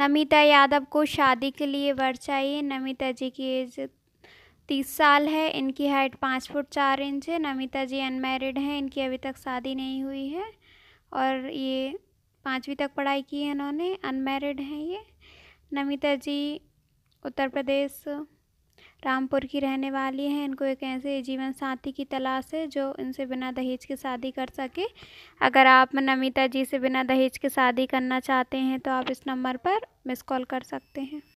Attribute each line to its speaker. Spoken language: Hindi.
Speaker 1: नमिता यादव को शादी के लिए वर चाहिए नमिता जी की एज तीस साल है इनकी हाइट पाँच फुट चार इंच है नमिता जी अनमेरिड हैं इनकी अभी तक शादी नहीं हुई है और ये पाँचवीं तक पढ़ाई की है इन्होंने अनमेरिड हैं ये नमिता जी उत्तर प्रदेश रामपुर की रहने वाली हैं इनको एक ऐसे जीवन साथी की तलाश है जो इनसे बिना दहेज के शादी कर सके अगर आप नमिता जी से बिना दहेज के शादी करना चाहते हैं तो आप इस नंबर पर मिस कॉल कर सकते हैं